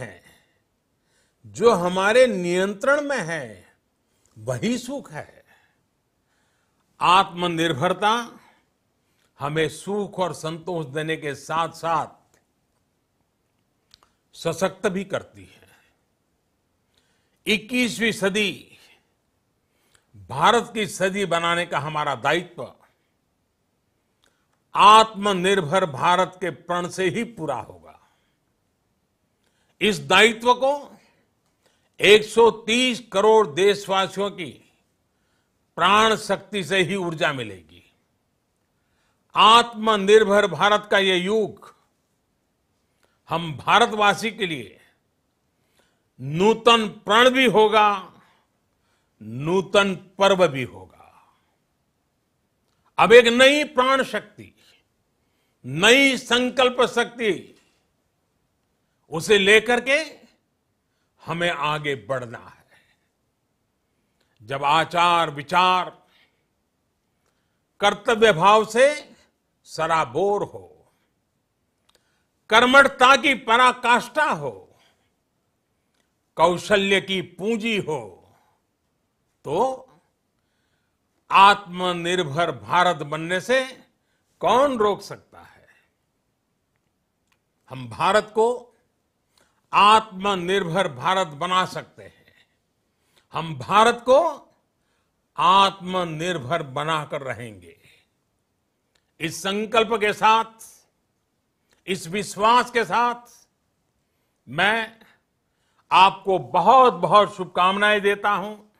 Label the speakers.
Speaker 1: हैं जो हमारे नियंत्रण में है वही सुख है आत्मनिर्भरता हमें सुख और संतोष देने के साथ साथ सशक्त भी करती है 21वीं सदी भारत की सदी बनाने का हमारा दायित्व आत्मनिर्भर भारत के प्रण से ही पूरा होगा इस दायित्व को 130 करोड़ देशवासियों की प्राण शक्ति से ही ऊर्जा मिलेगी आत्मनिर्भर भारत का यह युग हम भारतवासी के लिए नूतन प्रण भी होगा नूतन पर्व भी होगा अब एक नई प्राण शक्ति नई संकल्प शक्ति उसे लेकर के हमें आगे बढ़ना है जब आचार विचार कर्तव्य भाव से सराबोर हो कर्मठता की पराकाष्ठा हो कौशल्य की पूंजी हो तो आत्मनिर्भर भारत बनने से कौन रोक सकता है हम भारत को आत्मनिर्भर भारत बना सकते हैं हम भारत को आत्मनिर्भर बनाकर रहेंगे इस संकल्प के साथ इस विश्वास के साथ मैं आपको बहुत बहुत शुभकामनाएं देता हूं